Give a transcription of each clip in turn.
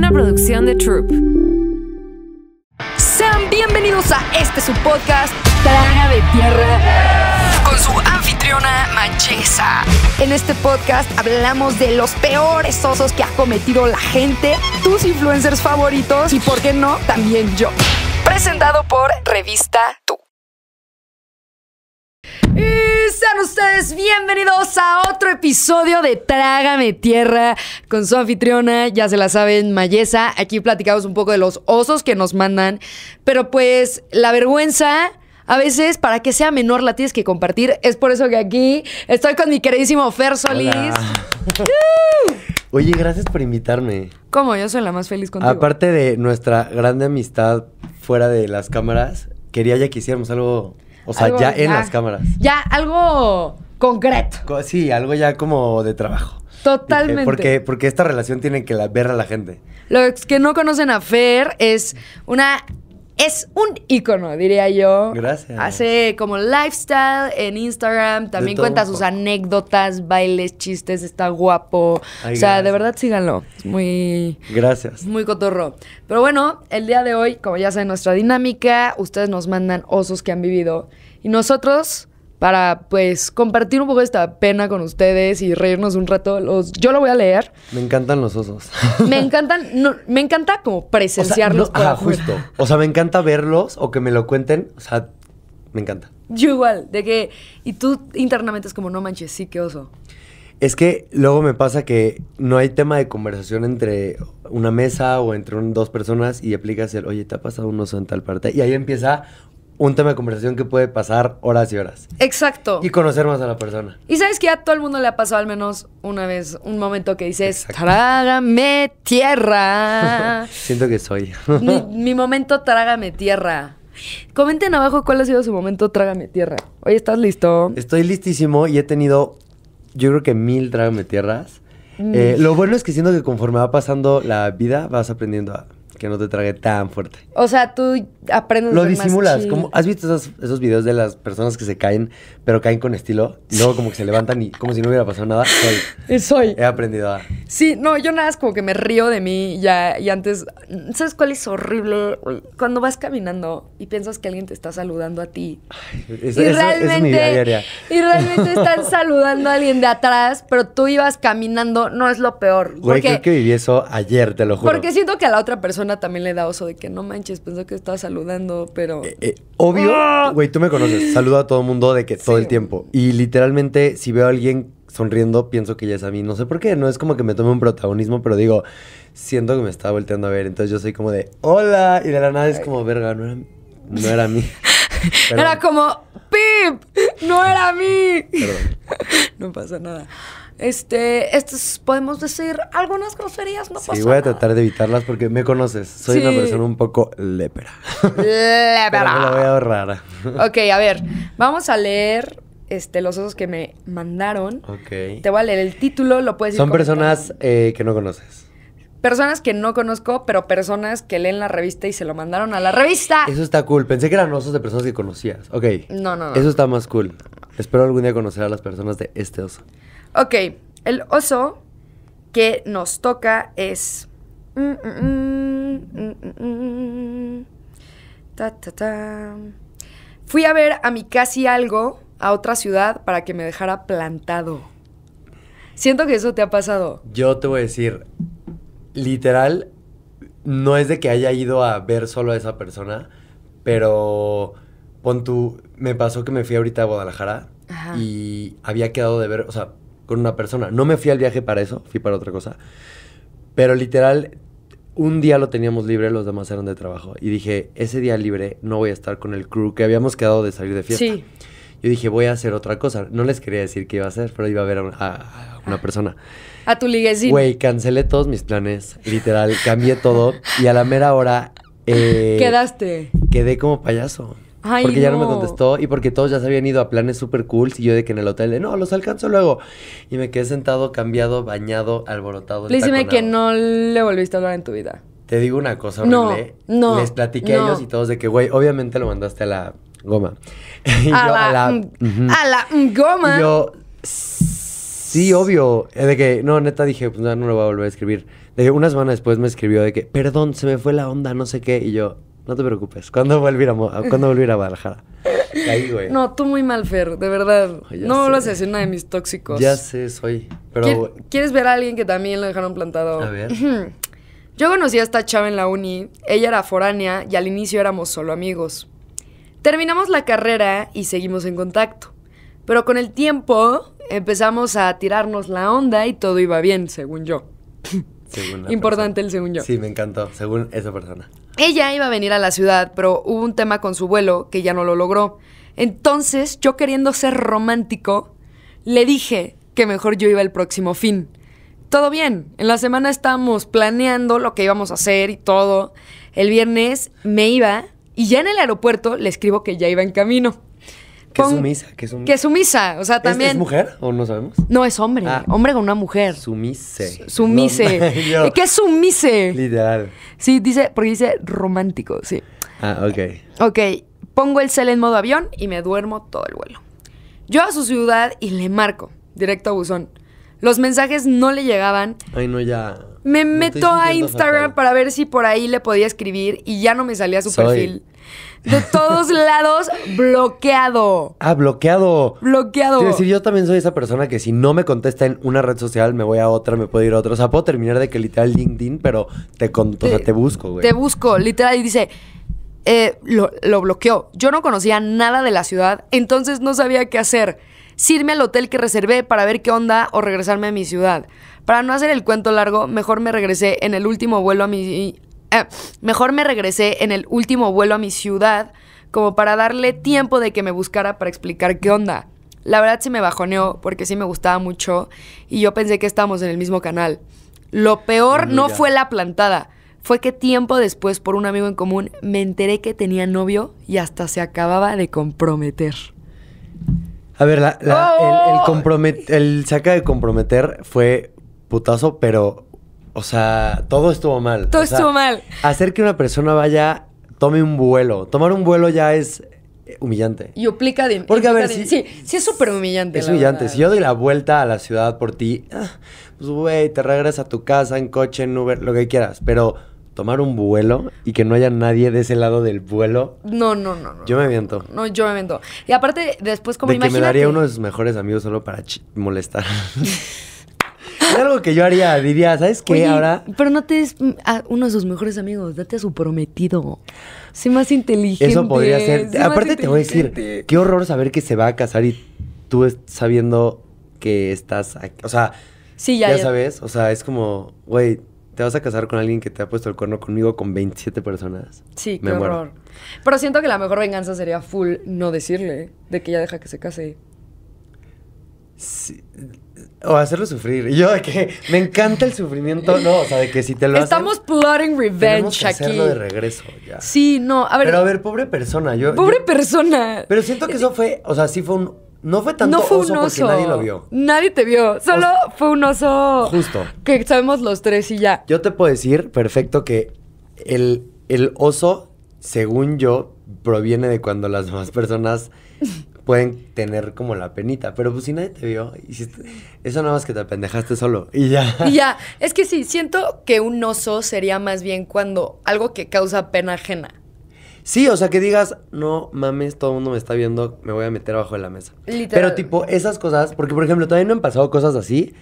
una producción de Troop. Sean bienvenidos a este su podcast, Traga de Tierra, con su anfitriona Manchesa. En este podcast hablamos de los peores osos que ha cometido la gente, tus influencers favoritos y, por qué no, también yo. Presentado por Revista Tu. Y sean ustedes bienvenidos a otro episodio de Trágame Tierra con su anfitriona, ya se la saben, Mayesa. Aquí platicamos un poco de los osos que nos mandan, pero pues la vergüenza... A veces, para que sea menor, la tienes que compartir. Es por eso que aquí estoy con mi queridísimo Fer Solís. Oye, gracias por invitarme. ¿Cómo? Yo soy la más feliz contigo. Aparte de nuestra grande amistad fuera de las cámaras, quería ya que hiciéramos algo o sea, ya, en las cámaras. Ya algo concreto. Sí, algo ya como de trabajo. Totalmente. Porque, porque esta relación tiene que la, ver a la gente. Los que no conocen a Fer es una es un ícono, diría yo. Gracias. Hace como lifestyle en Instagram, también cuenta sus anécdotas, bailes, chistes, está guapo. o sea, de verdad síganlo. Es muy... Gracias. Muy cotorro. Pero bueno, el día de hoy, como ya saben nuestra dinámica, ustedes nos mandan osos que han vivido y nosotros para pues compartir un poco esta pena con ustedes y reírnos un rato. Los, yo lo voy a leer. Me encantan los osos. Me encantan, me encanta como presenciarlos. O justo. O sea, me encanta verlos o que me lo cuenten. O sea, me encanta. Yo igual, de que, y tú internamente es como, no manches, sí, qué oso. Es que luego me pasa que no hay tema de conversación entre una mesa o entre dos personas y aplicas el, oye, te ha pasado un oso en tal parte. Y ahí empieza un tema de conversación que puede pasar horas y horas. Exacto. Y conocer más a la persona. Y sabes que a todo el mundo le ha pasado al menos una vez un momento que dices, trágame tierra. Siento que soy. mi, momento, trágame tierra. Comenten abajo cuál ha sido su momento, trágame tierra. Hoy ¿estás listo? Estoy listísimo y he tenido, yo creo que mil trágame tierras. Eh, lo bueno es que siento que conforme va pasando la vida, vas aprendiendo a que no te trague tan fuerte. O sea, tú aprendes Lo disimulas. Como, ¿Has visto esos, videos de las personas que se caen, pero caen con estilo? Y luego como que se levantan y como si no hubiera pasado nada. Soy. Soy. He aprendido a... Sí, no, yo nada más como que me río de mí ya y antes... ¿Sabes cuál es horrible? Cuando vas caminando y piensas que alguien te está saludando a ti. y, realmente, y realmente están saludando a alguien de atrás, pero tú ibas caminando, no es lo peor. Güey, porque, creo que viví eso ayer, te lo juro. Porque siento que a la otra persona también le da oso de que no manches, pensó que estaba saludando, pero. Eh, eh, obvio, ah. güey, tú me conoces. Saludo a todo mundo de que todo el tiempo. Y literalmente, si veo a alguien sonriendo, pienso que ya es a mí. No sé por qué, no es como que me tome un protagonismo, pero digo, siento que me está volteando a ver. Entonces yo soy como de, hola. Y de la nada es como, verga, no era, no era a mí. Era como, Pip, no era a mí. Perdón. No pasa nada. Este, estos, podemos decir algunas groserías, no sí, voy a tratar de evitarlas porque me conoces. Soy una persona un poco lépera. Lépera. me la voy a ahorrar. ok, a ver, vamos a leer este, los osos que me mandaron. Ok. Te voy a leer el título, lo puedes Son personas eh, que no conoces. Personas que no conozco, pero personas que leen la revista y se lo mandaron a la revista. Eso está cool. Pensé que eran osos de personas que conocías. Ok. no, no. Eso está más cool. Espero algún día conocer a las personas de este oso. Ok, el oso que nos toca es... Mm, mm, mm, fui a ver a mi casi algo a otra ciudad para que me dejara plantado. Siento que eso te ha pasado. Yo te voy a decir, literal, no es de que haya ido a ver solo a esa persona, pero pon tú, me pasó que me fui ahorita a Guadalajara y había quedado de ver, o sea, con una persona. No me fui al viaje para eso, fui para otra cosa. Pero literal, un día lo teníamos libre, los demás eran de trabajo. Y dije, ese día libre no voy a estar con el crew que habíamos quedado de salir de fiesta. Sí. Yo dije, voy a hacer otra cosa. No les quería decir qué iba a hacer, pero iba a ver a, una, ah. persona. A tu liguecito. Güey, cancelé todos mis planes, literal, cambié todo. Y a la mera hora... Eh, Quedaste. Quedé como payaso porque ya no. me contestó y porque todos ya se habían ido a planes super cool. Y yo de que en el hotel de no, los alcanzo luego. Y me quedé sentado, cambiado, bañado, alborotado. Dígame que no le volviste a hablar en tu vida. Te digo una cosa No, no Les platiqué a ellos y todos de que, güey, obviamente lo mandaste a la goma. y a, yo, la, a la, a la goma. Y yo, sí, obvio. Eh, de que, no, neta dije, pues no, no lo voy a volver a escribir. De que una semana después me escribió de que, perdón, se me fue la onda, no sé qué. Y yo, no te preocupes. ¿Cuándo vuelvo a ¿cuándo a, a Guadalajara? Ahí, güey. No, tú muy mal, Fer, de verdad. no lo sé. una uno de mis tóxicos. Ya sé, soy. Pero... ¿Quieres ver a alguien que también lo dejaron plantado? A ver. Yo conocí a esta chava en la uni. Ella era foránea y al inicio éramos solo amigos. Terminamos la carrera y seguimos en contacto. Pero con el tiempo empezamos a tirarnos la onda y todo iba bien, según yo. Según Importante el según yo. Sí, me encantó, según esa persona. Ella iba a venir a la ciudad, pero hubo un tema con su vuelo que ya no lo logró. Entonces, yo queriendo ser romántico, le dije que mejor yo iba el próximo fin. Todo bien, en la semana estábamos planeando lo que íbamos a hacer y todo. El viernes me iba y ya en el aeropuerto le escribo que ya iba en camino que sumisa? ¿Qué sumisa? O sea, también... ¿Es, mujer o no sabemos? No, es hombre. Ah. Hombre con una mujer. Sumise. Sumise. ¿Qué sumise? Literal. Sí, dice, porque dice romántico, sí. Ah, ok. Ok, pongo el cel en modo avión y me duermo todo el vuelo. Yo a su ciudad y le marco, directo a Buzón. Los mensajes no le llegaban. Ay, no, ya. Me, meto a Instagram para ver si por ahí le podía escribir y ya no me salía su perfil. De todos lados, bloqueado. Ah, bloqueado. Bloqueado. Quiero decir, yo también soy esa persona que si no me contesta en una red social, me voy a otra, me puedo ir a otra. O sea, puedo terminar de que literal LinkedIn, pero te, te, busco, güey. Te busco, literal, y dice. Eh, lo, lo bloqueó. Yo no conocía nada de la ciudad, entonces no sabía qué hacer irme al hotel que reservé para ver qué onda o regresarme a mi ciudad. Para no hacer el cuento largo, mejor me regresé en el último vuelo a mi... Eh, mejor me regresé en el último vuelo a mi ciudad como para darle tiempo de que me buscara para explicar qué onda. La verdad se me bajoneó porque sí me gustaba mucho y yo pensé que estábamos en el mismo canal. Lo peor no fue la plantada, fue que tiempo después por un amigo en común me enteré que tenía novio y hasta se acababa de comprometer. A ver, el, el saca de comprometer fue putazo, pero, o sea, todo estuvo mal. Todo estuvo mal. Hacer que una persona vaya, tome un vuelo. Tomar un vuelo ya es eh, humillante. Y aplica de... Porque, a ver, sí, sí es súper humillante. Es humillante. Si yo doy la vuelta a la ciudad por ti, ah, pues, güey, te regresas a tu casa en coche, en Uber, lo que quieras. Pero tomar un vuelo y que no haya nadie de ese lado del vuelo. No, no, no. yo me aviento. No, yo me aviento. Y aparte, después como de imagínate... que me daría uno de sus mejores amigos solo para molestar. es algo que yo haría, diría, ¿sabes qué? Ahora... Pero no te es uno de sus mejores amigos, date a su prometido. Sé más inteligente. Eso podría ser. Aparte te voy a decir, qué horror saber que se va a casar y tú sabiendo que estás aquí. O sea, sí, ya, ya, ya. sabes, o sea, es como, güey, ¿Te vas a casar con alguien que te ha puesto el cuerno conmigo con 27 personas? Sí, qué horror. Pero siento que la mejor venganza sería full no decirle de que ella deja que se case. O hacerlo sufrir. Y yo de que me encanta el sufrimiento, no, o sea, de que si te lo Estamos plotting revenge aquí. de regreso ya. Sí, no, a ver. Pero a ver, pobre persona, yo Pobre persona. Pero siento que eso fue, o sea, sí fue un no fue tanto oso porque nadie lo vio. Nadie te vio. Solo fue un oso. Justo. Que sabemos los tres y ya. Yo te puedo decir perfecto que el, el oso, según yo, proviene de cuando las demás personas pueden tener como la penita. Pero pues si nadie te vio, eso nada más que te pendejaste solo. Y ya. Y ya. Es que sí, siento que un oso sería más bien cuando algo que causa pena ajena. Sí, o sea, que digas, no mames, todo el mundo me está viendo, me voy a meter abajo de la mesa. Pero tipo, esas cosas, porque por ejemplo, también no han pasado cosas así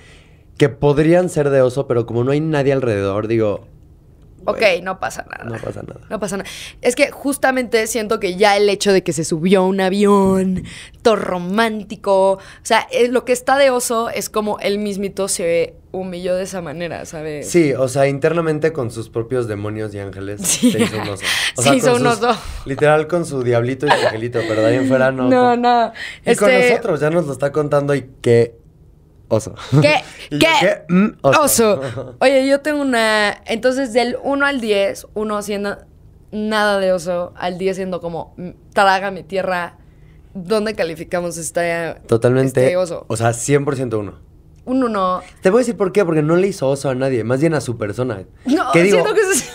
que podrían ser de oso, pero como no hay nadie alrededor, digo, Ok, no pasa nada. No pasa nada. No pasa nada. Es que justamente siento que ya el hecho de que se subió a un avión, todo romántico, o sea, eh, lo que está de oso es como él mismito se humilló de esa manera, ¿sabes? Sí, o sea, internamente con sus propios demonios y ángeles se hizo un oso. se hizo un oso. literal con su diablito y su angelito, pero de ahí en fuera no. No, no. Y este... con nosotros, ya nos lo está contando y que oso. ¿Qué? ¿Qué? Mm, oso. Oye, yo tengo una. Entonces, del 1 al 10, uno haciendo nada de oso, al 10 siendo como mm, traga mi tierra. ¿Dónde calificamos esta Totalmente, este oso? O sea, 100% uno. Un no. Te voy a decir por qué, porque no le hizo oso a nadie, más bien a su persona. No, ¿Qué siento digo? que es...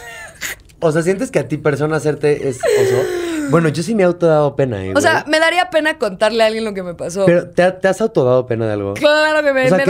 O sea, ¿sientes que a ti persona hacerte es oso? Bueno, yo sí me he autodado pena, ¿eh, O sea, me daría pena contarle a alguien lo que me pasó. Pero, ¿te, te has autodado pena de algo? Claro que me, o sea,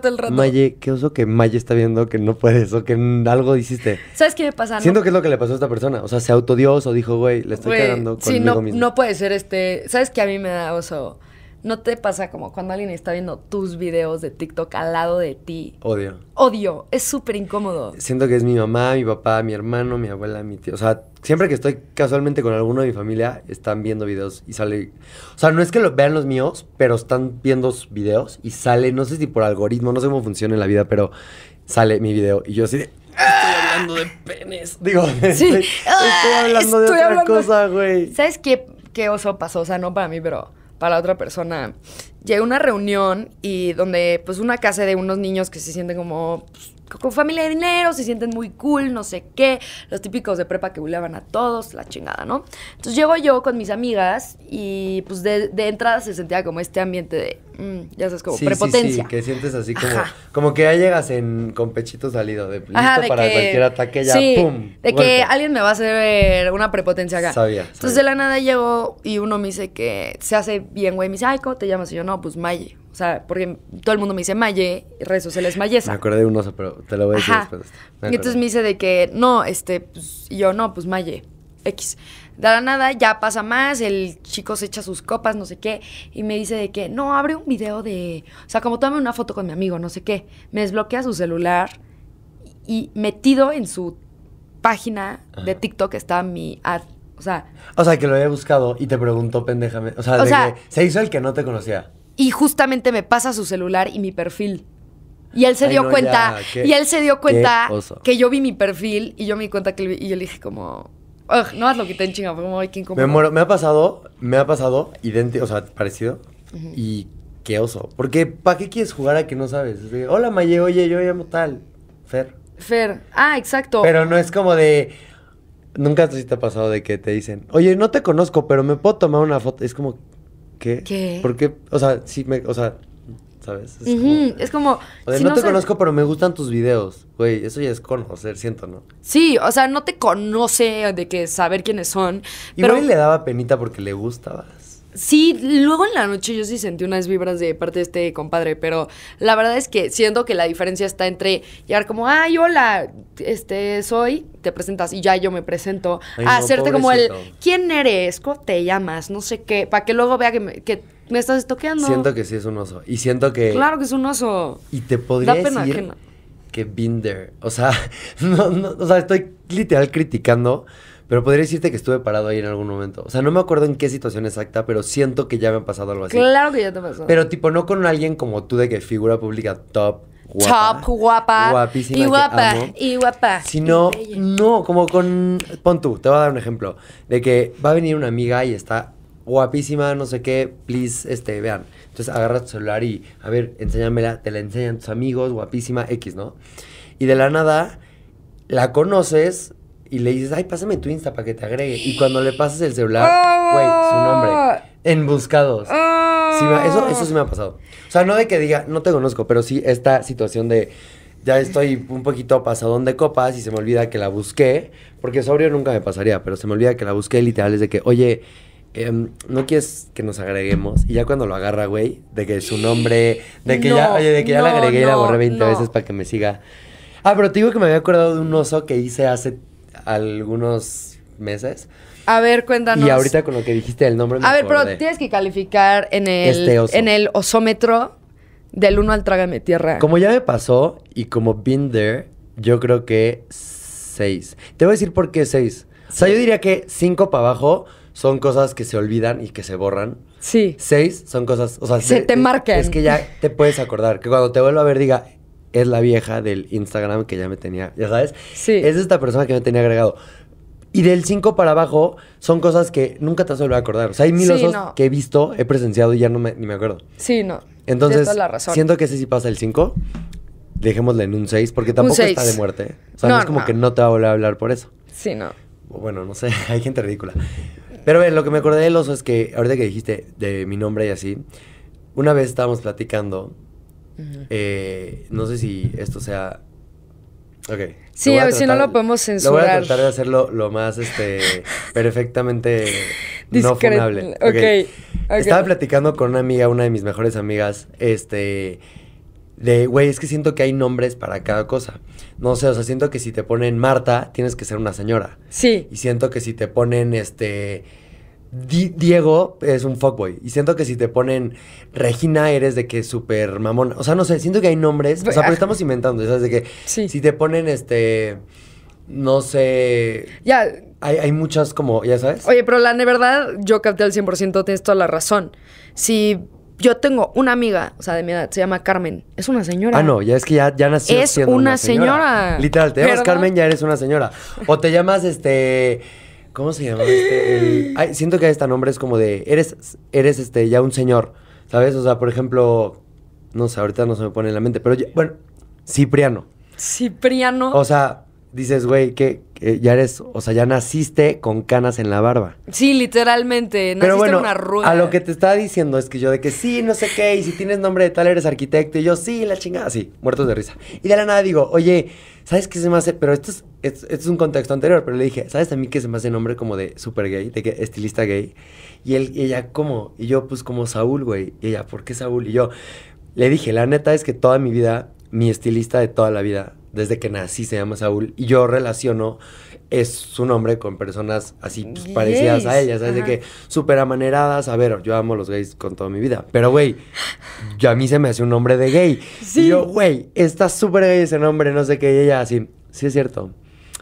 todo el rato. Maye, qué oso que Maye está viendo que no puedes o que algo hiciste. ¿Sabes qué me pasa? Siento que es lo que le pasó a esta persona. O sea, se autodió o dijo, güey, le estoy Güey, cagando sí, no, no puede ser este. ¿Sabes qué a mí me da oso? ¿No te pasa como cuando alguien está viendo tus videos de TikTok al lado de ti? Odio. Odio, es súper incómodo. Siento que es mi mamá, mi papá, mi hermano, mi abuela, mi tío. O sea, siempre que estoy casualmente con alguno de mi familia, están viendo videos y sale... O sea, no es que lo vean los míos, pero están viendo videos y sale, no sé si por algoritmo, no sé cómo funciona en la vida, pero sale mi video y yo así de... Estoy hablando de penes. Digo, estoy, ah, hablando de otra cosa, güey. ¿Sabes qué, qué oso pasó? O sea, no para mí, pero para la otra persona. llega una reunión y donde pues una casa de unos niños que se sienten como pues, con familia de dinero, se sienten muy cool, no sé qué, los típicos de prepa que buleaban a todos, la chingada, ¿no? Entonces llego yo con mis amigas y pues de, entrada se sentía como este ambiente de, mm, ya sabes, como prepotencia. Sí, sí, que sientes así como, que ya llegas en, con pechito salido, de listo para cualquier ataque, ya pum. De que alguien me va a hacer una prepotencia acá. Sabía, Entonces de la nada llego y uno me dice que se hace bien, güey, me dice, te llamas? Y yo, no, pues Maye. O sea, porque todo el mundo me dice Maye, se les Mayesa. Me acordé de un oso, pero te lo voy a decir después. y entonces me dice de que, no, este, pues", yo, no, pues Maye, X. De la nada, ya pasa más, el chico se echa sus copas, no sé qué, y me dice de que, no, abre un video de, o sea, como tome una foto con mi amigo, no sé qué. Me desbloquea su celular y metido en su página de TikTok está mi ad. O sea, o sea, que lo había buscado y te preguntó pendejamente. O sea, se hizo el que no te conocía y justamente me pasa su celular y mi perfil. Y él se dio cuenta, y él se dio cuenta que yo vi mi perfil y yo me di cuenta que y yo le dije como, no haz lo que te chinga, como, me, muero. me ha pasado, me ha pasado idéntico, o sea, parecido y qué oso, porque ¿para qué quieres jugar a que no sabes? Hola, Maye, oye, yo llamo tal, Fer. Fer, ah, exacto. Pero no es como de nunca te ha pasado de que te dicen, "Oye, no te conozco, pero me puedo tomar una foto." Es como qué? ¿Por qué? O sea, sí me, o sea, ¿sabes? Es como, no, te conozco, pero me gustan tus videos, güey, eso ya es conocer, siento, ¿no? Sí, o sea, no te conoce de que saber quiénes son, Igual pero... le daba penita porque le gustaba Sí, luego en la noche yo sí sentí unas vibras de parte de este compadre, pero la verdad es que siento que la diferencia está entre llegar como, ay, hola, este soy, te presentas y ya yo me presento, a hacerte como el, ¿quién eres? ¿Cómo te llamas? No sé qué, para que luego vea que, me, estás toqueando. Siento que sí es un oso. Y siento que. Claro que es un oso. Y te podría decir que Binder. O sea, no, no, o sea, estoy literal criticando pero podría decirte que estuve parado ahí en algún momento. O sea, no me acuerdo en qué situación exacta, pero siento que ya me ha pasado algo así. Claro que ya te pasó. Pero tipo, no con alguien como tú de que figura pública top. Guapa, top, guapa. Guapísima. Y guapa, y guapa. Sino, no, como con. Pon tú, te voy a dar un ejemplo. De que va a venir una amiga y está guapísima, no sé qué, please, este, vean. Entonces agarras tu celular y, a ver, enséñamela, te la enseñan tus amigos, guapísima, X, ¿no? Y de la nada, la conoces, y le dices, ay, pásame tu Insta para que te agregue. Y cuando le pasas el celular, ah. güey, su nombre. En buscados. Ah. eso, eso sí me ha pasado. O sea, no de que diga, no te conozco, pero sí esta situación de ya estoy un poquito pasadón de copas y se me olvida que la busqué. Porque sobrio nunca me pasaría, pero se me olvida que la busqué literal. Es de que, oye, em, no quieres que nos agreguemos. Y ya cuando lo agarra, güey, de que su nombre, de que ya, oye, de que ya la agregué y la borré 20 veces para que me siga. Ah, pero te digo que me había acordado de un oso que hice hace algunos meses. A ver, cuéntanos. Y ahorita con lo que dijiste el nombre. a ver, pero tienes que calificar en el, este en el osómetro del 1 al trágame tierra. Como ya me pasó y como been there, yo creo que 6. Te voy a decir por qué 6. O sea, yo diría que cinco para abajo son cosas que se olvidan y que se borran. Sí. 6 son cosas, o sea, se te, te Es que ya te puedes acordar, que cuando te vuelva a ver diga, es la vieja del Instagram que ya me tenía, ya sabes. Sí. Es esta persona que me tenía agregado. Y del 5 para abajo son cosas que nunca te vas a volver a acordar. O sea, hay mil osos que he visto, he presenciado y ya no me, ni me acuerdo. Sí, no. Entonces, siento que ese sí pasa el 5. Dejémosle en un 6, porque tampoco está de muerte. O sea, no, es como que no te va a volver a hablar por eso. Sí, no. Bueno, no sé, hay gente ridícula. Pero ver, lo que me acordé del oso es que, ahorita que dijiste de mi nombre y así, una vez estábamos platicando eh, no sé si esto sea... Ok. Sí, a ver si no lo podemos censurar. Lo voy a tratar de hacerlo lo más este, perfectamente no funable. Estaba platicando con una amiga, una de mis mejores amigas, este de, güey, es que siento que hay nombres para cada cosa. No sé, o sea, siento que si te ponen Marta, tienes que ser una señora. Sí. Y siento que si te ponen, este, Diego es un fuckboy. Y siento que si te ponen Regina, eres de que súper mamón. O sea, no sé, siento que hay nombres. O sea, pero ah. estamos inventando, ¿sabes? De que si te ponen este. No sé. Ya. Hay, muchas como, ya sabes. Oye, pero la de verdad, yo capté al 100%, tienes toda la razón. Si yo tengo una amiga, o sea, de mi edad, se llama Carmen. Es una señora. Ah, no, ya es que ya, ya nació es una, señora. señora. Literal, te llamas Carmen, ya eres una señora. O te llamas, este, ¿Cómo se llama este? ay, siento que este nombre es como de. Eres, eres este, ya un señor. ¿Sabes? O sea, por ejemplo. No sé, ahorita no se me pone en la mente, pero bueno, Cipriano. Cipriano. O sea, dices, güey, que ya eres, o sea, ya naciste con canas en la barba. Sí, literalmente, naciste Pero bueno, una rueda. A lo que te estaba diciendo es que yo de que sí, no sé qué, y si tienes nombre de tal eres arquitecto, y yo sí, la chingada, sí, muertos de risa. Y de la nada digo, oye, ¿sabes qué se me hace? Pero esto es, esto, es un contexto anterior, pero le dije, ¿sabes a mí qué se me hace nombre como de super gay, de que estilista gay? Y, él, y ella, ¿cómo? Y yo, pues como Saúl, güey. Y ella, ¿por qué Saúl? Y yo le dije, la neta es que toda mi vida, mi estilista de toda la vida, desde que nací se llama Saúl, y yo relaciono es su nombre con personas así pues, parecidas a ellas, ¿sabes? De que súper amaneradas. A ver, yo amo los gays con toda mi vida. Pero, güey, yo a mí se me hace un nombre de gay. Y yo, güey, está súper gay ese nombre, no sé qué. Y ella así, sí es cierto.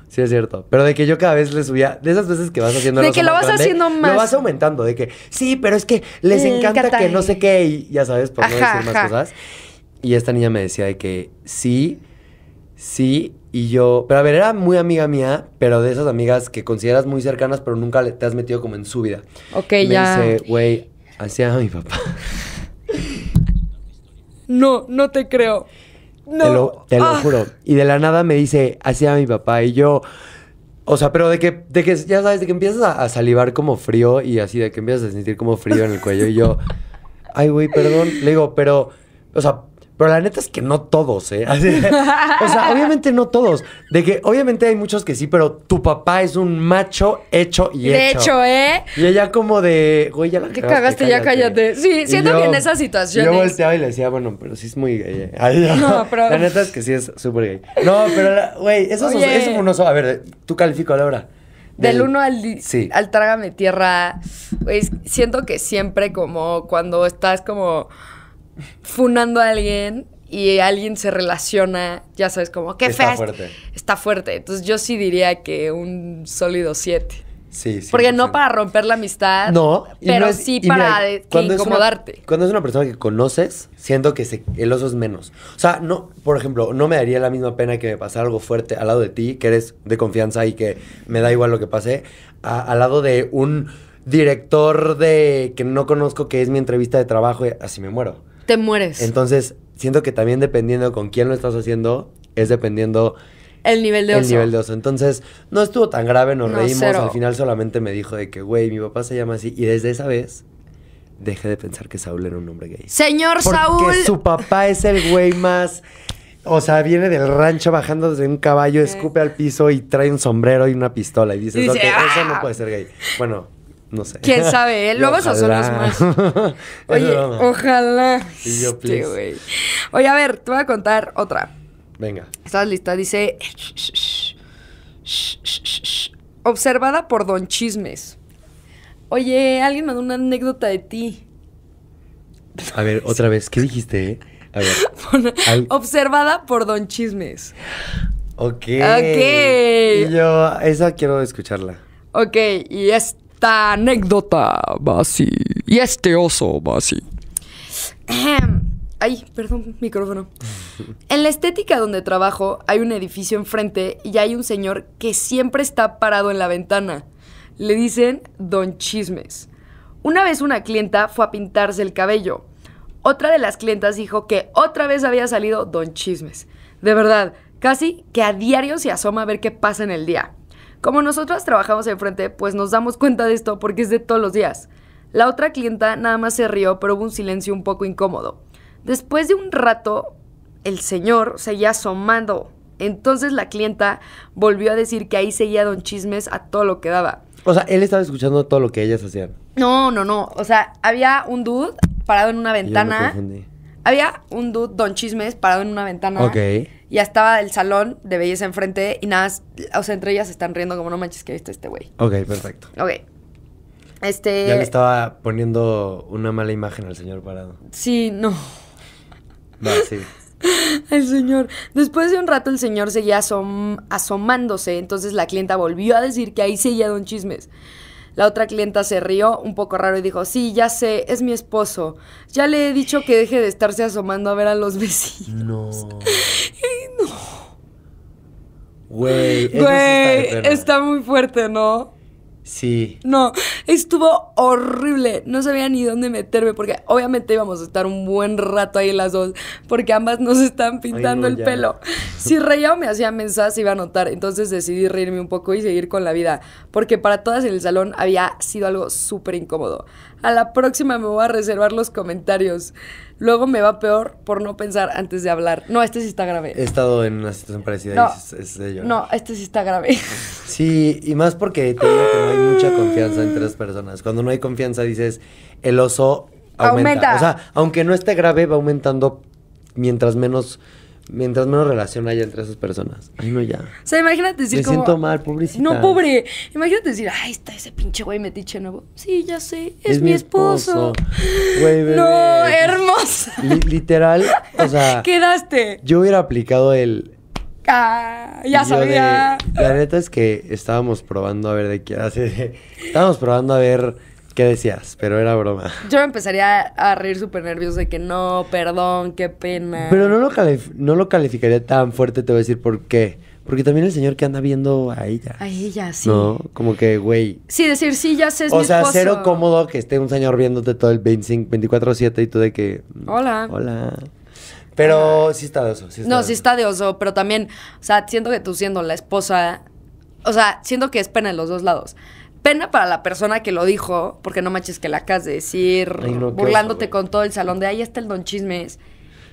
Sí, es cierto. Pero de que yo cada vez le subía, de esas veces que vas haciendo De que lo vas haciendo más. Lo vas aumentando, de que sí, pero es que les encanta que no sé qué, y ya sabes, por no decir más cosas. Y esta niña me decía de que sí, sí, y yo, pero a ver, era muy amiga mía, pero de esas amigas que consideras muy cercanas, pero nunca te has metido como en su vida. Ok, ya. Me dice, güey, así a mi papá. No, no te creo. No. Te lo, te ah. juro. Y de la nada me dice, así a mi papá. Y yo, o sea, pero de que, de que ya sabes, de que empiezas a, a salivar como frío y así, de que empiezas a sentir como frío en el cuello. Y yo, ay, güey, perdón. Le digo, pero, o sea, pero la neta es que no todos, ¿eh? Ah, o sea, obviamente no todos. De que obviamente hay muchos que sí, pero tu papá es un macho hecho y hecho. De hecho, ¿eh? Y ella como de, güey, ya la cagaste, cagaste ya cállate. Sí, siento que en esa situación Yo volteaba y le decía, bueno, pero sí es muy gay. Eh". no. pero... La neta es que sí es súper gay. No, pero, güey, eso, es un A ver, tú califico la hora. Del 1 al, sí. al trágame tierra, güey, siento que siempre como cuando estás como funando a alguien y alguien se relaciona, ya sabes, como, qué está fuerte. Está fuerte. Entonces yo sí diría que un sólido siete Sí, sí. Porque no para romper la amistad, no, pero sí para incomodarte. cuando es una persona que conoces, siento que el oso es menos. O sea, no, por ejemplo, no me daría la misma pena que me pasara algo fuerte al lado de ti, que eres de confianza y que me da igual lo que pase, al lado de un director de que no conozco que es mi entrevista de trabajo y así me muero mueres. Entonces, siento que también dependiendo con quién lo estás haciendo, es dependiendo el nivel de oso. El nivel de oso. Entonces, no estuvo tan grave, nos reímos. Al final solamente me dijo de que, güey, mi papá se llama así. Y desde esa vez dejé de pensar que Saúl era un hombre gay. Señor Porque Saúl. su papá es el güey más. O sea, viene del rancho bajando desde un caballo, escupe al piso y trae un sombrero y una pistola. Y dices, dice, ok, eso no ah". puede ser gay. Bueno, no sé. ¿Quién sabe? Eh? Luego esos son los más. Oye, ojalá. Y yo, este, please. Oye, a ver, te voy a contar otra. Venga. ¿Estás lista? Dice... Observada por Don Chismes. Oye, alguien mandó una anécdota de ti. A ver, otra vez, ¿qué dijiste? Eh? A ver. Observada por Don Chismes. Ok. Ok. Y yo, esa quiero escucharla. Ok, y es esta anécdota va Y este oso Basi. Ay, perdón, micrófono. En la estética donde trabajo hay un edificio enfrente y hay un señor que siempre está parado en la ventana. Le dicen Don Chismes. Una vez una clienta fue a pintarse el cabello. Otra de las clientas dijo que otra vez había salido Don Chismes. De verdad, casi que a diario se asoma a ver qué pasa en el día. Como nosotras trabajamos enfrente, pues nos damos cuenta de esto porque es de todos los días. La otra clienta nada más se rió, pero hubo un silencio un poco incómodo. Después de un rato, el señor seguía asomando. Entonces la clienta volvió a decir que ahí seguía Don Chismes a todo lo que daba. O sea, él estaba escuchando todo lo que ellas hacían. No, no, no. O sea, había un dude parado en una ventana. Había un dude, Don Chismes, parado en una ventana. Ok. ya estaba el salón de belleza enfrente y nada, o sea, entre ellas están riendo como no manches que viste este güey. Ok, perfecto. Ok. Este. Ya le estaba poniendo una mala imagen al señor parado. Sí, no. Va, sí. El señor. Después de un rato el señor seguía asom asomándose, entonces la clienta volvió a decir que ahí seguía Don Chismes. La otra clienta se rió un poco raro y dijo, sí, ya sé, es mi esposo. Ya le he dicho que deje de estarse asomando a ver a los vecinos. No. no. Güey, está muy fuerte, ¿no? Sí. No, estuvo horrible. No sabía ni dónde meterme porque obviamente íbamos a estar un buen rato ahí las dos porque ambas nos están pintando el pelo. Si reía o me hacía mensajes iba a notar. Entonces decidí reírme un poco y seguir con la vida porque para todas en el salón había sido algo súper incómodo. A la próxima me voy a reservar los comentarios. Luego me va peor por no pensar antes de hablar. No, este sí está grave. He estado en una situación parecida no, y es, de No, este sí está grave. Sí, y más porque te que no hay mucha confianza entre las personas. Cuando no hay confianza dices, el oso aumenta. O sea, aunque no esté grave, va aumentando mientras menos Mientras menos relación haya entre esas personas. ahí no, ya. O sea, imagínate decir me como... siento mal, pobrecita. No, pobre. Imagínate decir, ay, está ese pinche güey metiche nuevo. Sí, ya sé, es, mi esposo. Güey, No, hermosa. literal, o sea... Quedaste. Yo hubiera aplicado el... Ah, ya sabía. la neta es que estábamos probando a ver de qué hace... Estábamos probando a ver ¿Qué decías? Pero era broma. Yo me empezaría a reír súper nervioso de que no, perdón, qué pena. Pero no lo, no lo calificaría tan fuerte, te voy a decir por qué. Porque también el señor que anda viendo a ella. A ella, sí. No, como que, güey. Sí, decir, sí, ya sé, esposa. O sea, cero cómodo que esté un señor viéndote todo el 24-7 y tú de que... Mm, hola. Hola. Pero sí está de oso. no, sí está de oso, pero también, o sea, siento que tú siendo la esposa, o sea, siento que es pena en los dos lados pena para la persona que lo dijo, porque no manches que la acabas de decir, burlándote con todo el salón de ahí está el don chismes.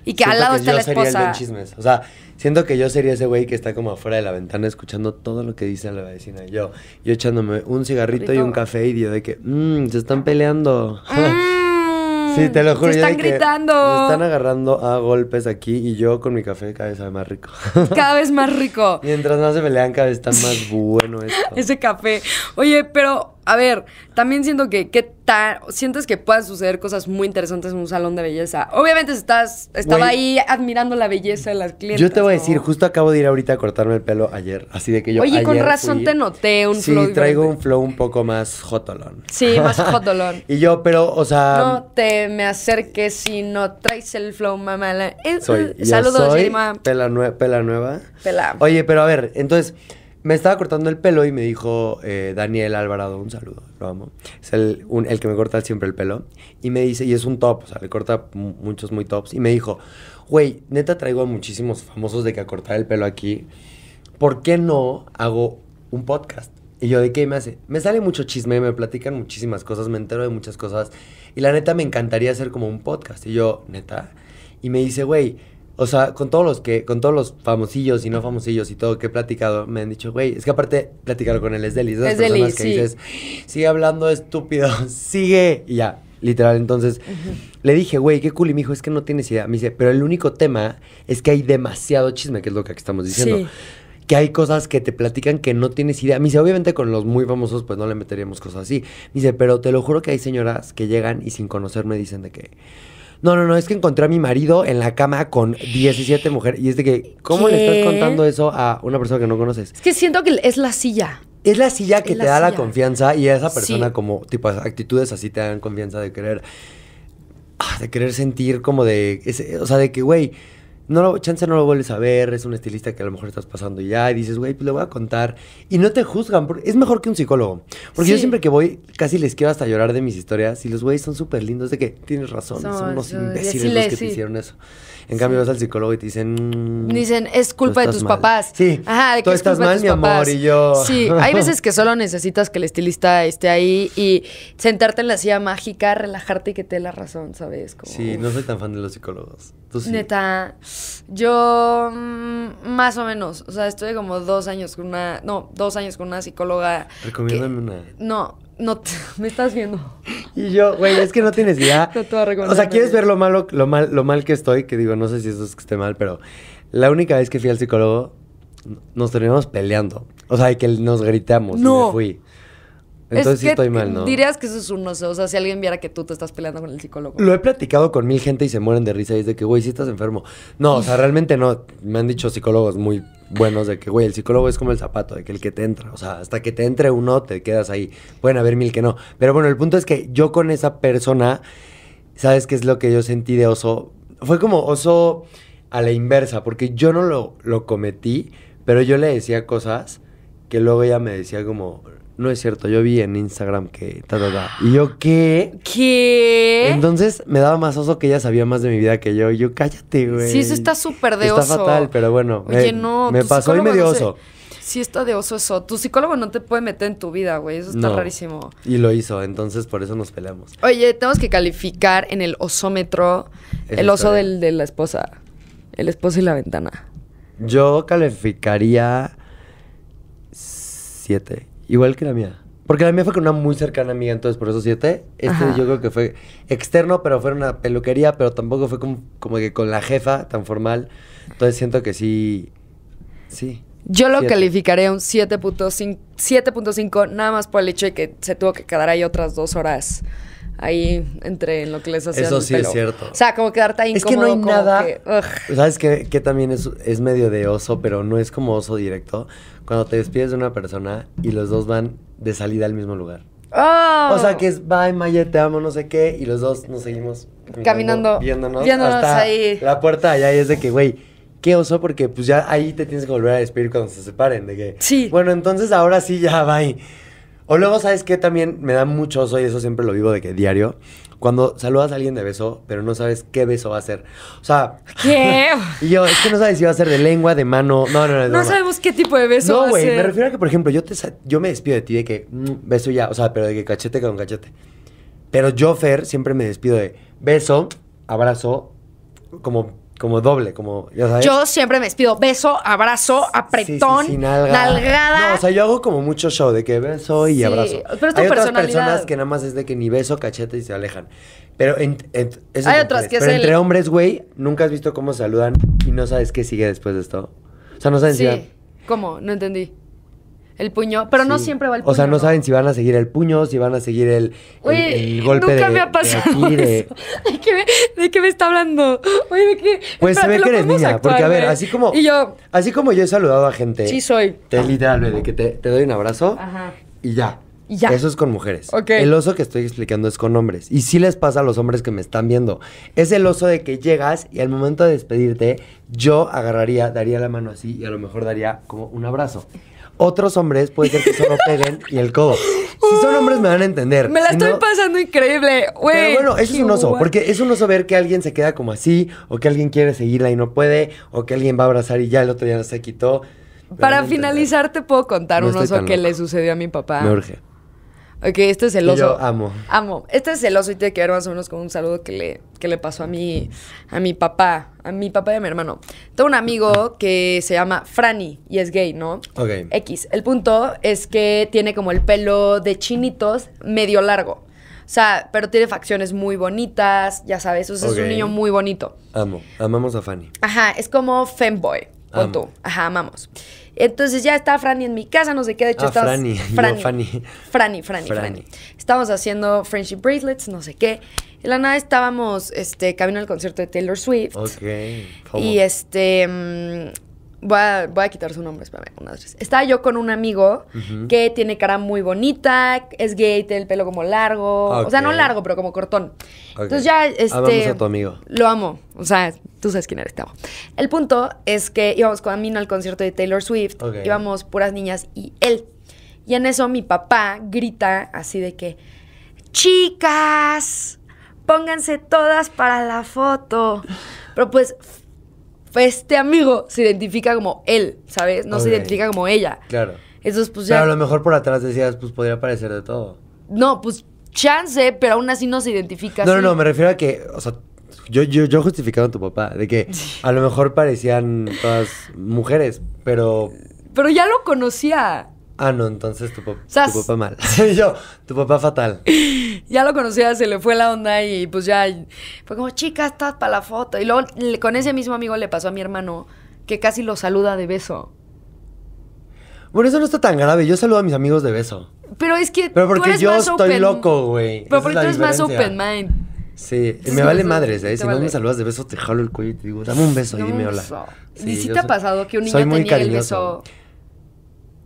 Y que al lado está la esposa. Sería el don chismes. O sea, siento que yo sería ese güey que está como afuera de la ventana escuchando todo lo que dice la vecina. Yo, yo echándome un cigarrito y un café y digo de que, mmm, se están peleando. Mm, Sí, te lo juro. Se están gritando. Se están agarrando a golpes aquí y yo con mi café cada vez sabe más rico. Cada vez más rico. Mientras más se pelean, cada vez está más bueno Ese café. Oye, pero a ver, también siento que, ¿qué tal? Sientes que puedan suceder cosas muy interesantes en un salón de belleza. Obviamente estás, estaba ahí admirando la belleza de las clientes. Yo te voy a decir, justo acabo de ir ahorita a cortarme el pelo ayer, así de que yo Oye, con razón te noté un flow. Sí, traigo un flow un poco más jotolón. Sí, más jotolón. y yo, pero, o sea... No te me acerques si no traes el flow, mamá. Eh, soy, eh, Saludos, Jerima. pela nueva. Pela. Oye, pero a ver, entonces me estaba cortando el pelo y me dijo eh, Daniel Alvarado, un saludo, lo amo. Es el, el, que me corta siempre el pelo. Y me dice, y es un top, o sea, le corta muchos muy tops. Y me dijo, güey, neta traigo a muchísimos famosos de que a cortar el pelo aquí. ¿Por qué no hago un podcast? Y yo, ¿de qué me hace? Me sale mucho chisme, me platican muchísimas cosas, me entero de muchas cosas. Y la neta me encantaría hacer como un podcast. Y yo, neta. Y me dice, güey, o sea, con todos los que, con todos los famosillos y no famosillos y todo que he platicado, me han dicho, güey, es que aparte platicar con él es delicioso. es personas sigue hablando estúpido, sigue. Y ya, literal. Entonces, le dije, güey, qué cool. Y me es que no tienes idea. Me dice, pero el único tema es que hay demasiado chisme, que es lo que aquí estamos diciendo. que hay cosas que te platican que no tienes idea. Me dice, obviamente con los muy famosos pues no le meteríamos cosas así. Me dice, pero te lo juro que hay señoras que llegan y sin conocerme dicen de que no, no, no, es que encontré a mi marido en la cama con 17 mujeres. Y es de que, ¿cómo le estás contando eso a una persona que no conoces? Es que siento que es la silla. Es la silla que te da la confianza y a esa persona como, tipo, actitudes así te dan confianza de querer, ah, de querer sentir como de, o sea, de que, güey no lo, chance no lo vuelves a ver, es un estilista que a lo mejor estás pasando ya y dices, güey, pues le voy a contar. Y no te juzgan, es mejor que un psicólogo. Porque yo siempre que voy, casi les quiero hasta llorar de mis historias y los güeyes son súper lindos, de que tienes razón, son, unos imbéciles los que te hicieron eso. En cambio, vas al psicólogo y te dicen. Mm, dicen, es culpa de tus papás. Sí. Ajá, de que Tú estás mal, mi amor, y yo. Sí, hay veces que solo necesitas que el estilista esté ahí y sentarte en la silla mágica, relajarte y que te dé la razón, ¿sabes? Como, sí, no soy tan fan de los psicólogos. ¿Tú Neta, yo mm, más o menos. O sea, estuve como dos años con una. No, dos años con una psicóloga. Recomiéndame una. No, no me estás viendo. Y yo, güey, es que no tienes idea. o sea, quieres ver lo malo, lo mal, lo mal que estoy, que digo, no sé si eso es que esté mal, pero la única vez que fui al psicólogo nos terminamos peleando. O sea, que nos gritamos no. y me fui. Entonces sí estoy mal, ¿no? Dirías que eso es un O sea, si alguien viera que tú te estás peleando con el psicólogo. Lo he platicado con mil gente y se mueren de risa y es de que, güey, sí estás enfermo. No, o sea, realmente no. Me han dicho psicólogos muy buenos de que, güey, el psicólogo es como el zapato, de que el que te entra. O sea, hasta que te entre uno, te quedas ahí. Pueden haber mil que no. Pero bueno, el punto es que yo con esa persona, ¿sabes qué es lo que yo sentí de oso? Fue como oso a la inversa, porque yo no lo, lo cometí, pero yo le decía cosas que luego ella me decía como no es cierto, yo vi en Instagram que Y yo, ¿qué? ¿Qué? Entonces me daba más oso que ella sabía más de mi vida que yo. Y yo, cállate, güey. Sí, eso está súper de oso. Está fatal, pero bueno. Oye, no. Me pasó y medio oso. Sí, está de oso eso. Tu psicólogo no te puede meter en tu vida, güey. Eso está rarísimo. Y lo hizo, entonces por eso nos peleamos. Oye, tenemos que calificar en el osómetro el oso del, de la esposa. El esposo y la ventana. Yo calificaría siete. Igual que la mía. Porque la mía fue con una muy cercana amiga, entonces por eso siete. Este yo creo que fue externo, pero fue una peluquería, pero tampoco fue como, que con la jefa tan formal. Entonces siento que sí. Sí. Yo lo siete. calificaré un 7.5, nada más por el hecho de que se tuvo que quedar ahí otras dos horas ahí entre lo que les pelo Eso sí es cierto. O sea, como quedarte ahí incómodo. Es que no hay nada. ¿Sabes qué? Que también es, medio de oso, pero no es como oso directo. Cuando te despides de una persona y los dos van de salida al mismo lugar. Oh. O sea, que es bye, Maya, te amo, no sé qué. Y los dos nos seguimos caminando, viéndonos, hasta La puerta allá y es de que, güey, qué oso, porque pues ya ahí te tienes que volver a despedir cuando se separen. De que, sí. Bueno, entonces ahora sí ya bye. O luego, ¿sabes qué? También me da mucho oso y eso siempre lo vivo de que diario. Cuando saludas a alguien de beso, pero no sabes qué beso va a ser. O sea. ¿Qué? y yo, es que no sabes si va a ser de lengua, de mano. No, no, no. No, sabemos qué tipo de beso no, va a ser. No, güey. Me refiero a que, por ejemplo, yo, te, yo me despido de ti de que mm, beso ya. O sea, pero de que cachete con cachete. Pero yo, Fer, siempre me despido de beso, abrazo, como como doble, como, ya sabes. Yo siempre me despido beso, abrazo, apretón, nalgada. No, o sea, yo hago como mucho show de que beso y abrazo. Pero Hay personas que nada más es de que ni beso, cachete y se alejan. Pero Hay otras entre hombres, güey, nunca has visto cómo saludan y no sabes qué sigue después de esto. O sea, no sabes si... ¿Cómo? No entendí. El puño, pero no siempre va el puño. O sea, no, saben si van a seguir el puño, si van a seguir el, golpe nunca de, me ha pasado de, qué me, está hablando? Oye, ¿de qué? Pues se ve que eres niña, porque a ver, así como, yo, así como yo he saludado a gente. Sí, soy. Te literal, de que te, doy un abrazo y ya. Eso es con mujeres. El oso que estoy explicando es con hombres. Y sí les pasa a los hombres que me están viendo. Es el oso de que llegas y al momento de despedirte, yo agarraría, daría la mano así y a lo mejor daría como un abrazo. Otros hombres puede ser que solo peguen y el codo. Si son hombres me van a entender. Me la estoy pasando increíble, Pero bueno, eso es un oso, porque es un oso ver que alguien se queda como así, o que alguien quiere seguirla y no puede, o que alguien va a abrazar y ya el otro ya se quitó. Para finalizar, te puedo contar un oso que le sucedió a mi papá. Me Ok, este es el oso. Yo amo. Amo. Este es el oso y tiene que ver más o menos con un saludo que le, le pasó a mi, a mi papá, a mi papá y a mi hermano. Tengo un amigo que se llama Franny y es gay, ¿no? Ok. X. El punto es que tiene como el pelo de chinitos medio largo. O sea, pero tiene facciones muy bonitas, ya sabes. es un niño muy bonito. Amo. Amamos a Fanny. Ajá, es como fanboy. O tú. Ajá, amamos. Entonces ya está Franny en mi casa, no sé qué, de hecho ah, estamos... Franny, Franny, no, Franny. Franny, Franny, haciendo friendship bracelets, no sé qué. En la nada estábamos este, camino al concierto de Taylor Swift. Ok. Y este, mm, Voy a, quitar su nombre, espérame, unas tres. Estaba yo con un amigo que tiene cara muy bonita, es gay, tiene el pelo como largo, o sea, no largo, pero como cortón. Entonces ya, este... amigo. Lo amo, o sea, tú sabes quién eres, te amo. El punto es que íbamos con Amino al concierto de Taylor Swift, íbamos puras niñas y él. Y en eso mi papá grita así de que, chicas, pónganse todas para la foto. Pero pues este amigo se identifica como él, ¿sabes? No se identifica como ella. Claro. es pues ya. Pero a lo mejor por atrás decías, pues podría parecer de todo. No, pues chance, pero aún así no se identifica. No, no, no, me refiero a que, o sea, yo, yo, yo justificaba a tu papá, de que a lo mejor parecían todas mujeres, pero. Pero ya lo conocía ah, no, entonces tu, tu papá mal. yo, tu papá fatal. Ya lo conocía, se le fue la onda y pues ya fue como, chica, estás para la foto. Y luego con ese mismo amigo le pasó a mi hermano que casi lo saluda de beso. Bueno, eso no está tan grave. Yo saludo a mis amigos de beso. Pero es que. Pero porque yo estoy loco, güey. Pero porque tú eres más open mind. Sí, me vale madres, ¿eh? Si no me saludas de beso, te jalo el cuello y te digo, dame un beso y dime hola. ¿Y si te ha pasado que un niño te el beso?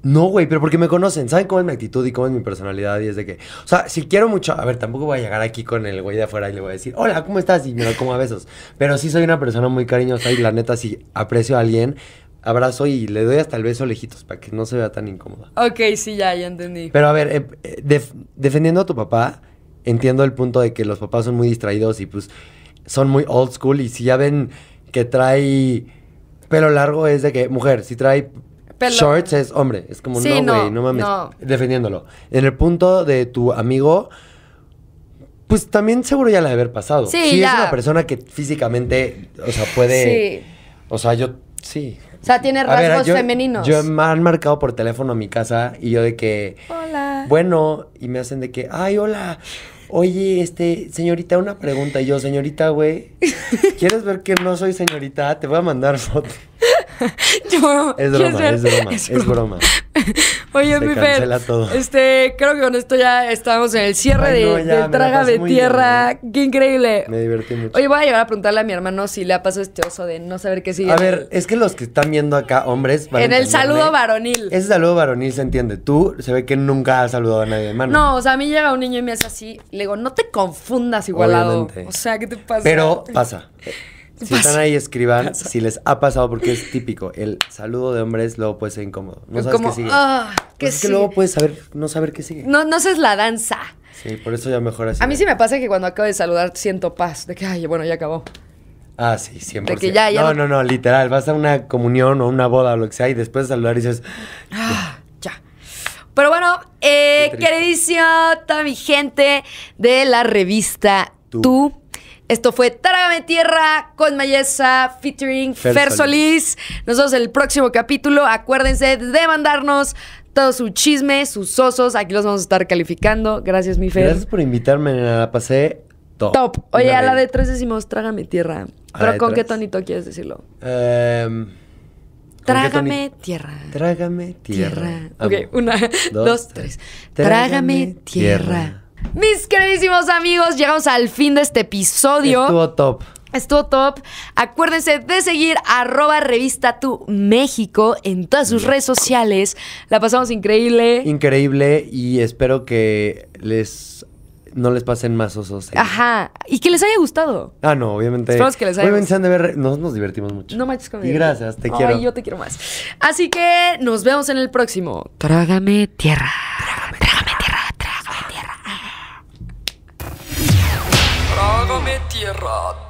No, güey, pero porque me conocen, saben cómo es mi actitud y cómo es mi personalidad y es de que, o sea, si quiero mucho, a ver, tampoco voy a llegar aquí con el güey de afuera y le voy a decir, hola, ¿cómo estás? Y me lo como a besos. Pero sí soy una persona muy cariñosa y la neta, si aprecio a alguien, abrazo y le doy hasta el beso lejitos para que no se vea tan incómoda. Ok, sí, ya, ya entendí. Pero a ver, eh, eh, defendiendo a tu papá, entiendo el punto de que los papás son muy distraídos y pues son muy old school y si ya ven que trae pelo largo es de que, mujer, si trae Shorts es hombre. Es como, no, güey, no, mames. Defendiéndolo. En el punto de tu amigo, pues también seguro ya la haber pasado. Sí, sí es una persona que físicamente, o sea, puede. O sea, yo. Sí. O sea, tiene rasgos femeninos. Yo me han marcado por teléfono a mi casa y yo de que. Hola. Bueno, y me hacen de que, ay, hola. Oye, este, señorita, una pregunta. Y yo, señorita, güey, ¿quieres ver que no soy señorita? Te voy a mandar foto. yo, es, broma, es, broma, es Oye, mi todo. este, creo que con esto ya estamos en el cierre de, Traga de Tierra. ¿eh? Qué increíble. Me divertí mucho. Oye, voy a llegar a preguntarle a mi hermano si le ha pasado este oso de no saber qué sigue. A ver, es que los que están viendo acá, hombres, van En el saludo varonil. Ese saludo varonil se entiende. Tú se ve que nunca has saludado a nadie de mano. No, o sea, a mí llega un niño y me hace así. Le digo, no te confundas igualado. O sea, ¿qué te pasa? Pero pasa. Si están ahí, escriban si les ha pasado, porque es típico. El saludo de hombres luego puede ser incómodo. No sabes Como, qué sigue. Ah, pues ¿qué es que luego puedes saber, no saber qué sigue. No, no es la danza. Sí, por eso ya mejor así. A mí sí me pasa que cuando acabo de saludar siento paz, de que, ay, bueno, ya acabó. Ah, sí, siempre. De que ya, ya no, no, no, literal. Vas a una comunión o una boda o lo que sea y después de saludar y dices... Ah, ah, ya. Pero bueno, eh, queridísima mi gente de la revista Tú esto fue Trágame Tierra con Mayesa featuring Fer, Solís. Nosotros el próximo capítulo, acuérdense de mandarnos todo su chisme, sus osos. Aquí los vamos a estar calificando. Gracias, mi Fer. Gracias por invitarme. La pasé top. Top. Oye, a la de tres decimos Trágame Tierra. Pero ¿con qué tonito quieres decirlo? Em, Trágame tierra. Trágame tierra. Ok, una, dos, tres. Trágame, tierra. Mis queridísimos amigos, llegamos al fin de este episodio. Estuvo top. Estuvo top. Acuérdense de seguir arroba revista en todas sus redes sociales. La pasamos increíble. Increíble y espero que les no les pasen más osos. Ajá. Y que les haya gustado. Ah, no, obviamente. Esperamos que les haya obviamente nos, divertimos mucho. No manches conmigo. Y gracias, te quiero. Ay, yo te quiero más. Así que nos vemos en el próximo. Trágame tierra. Argomenti errati.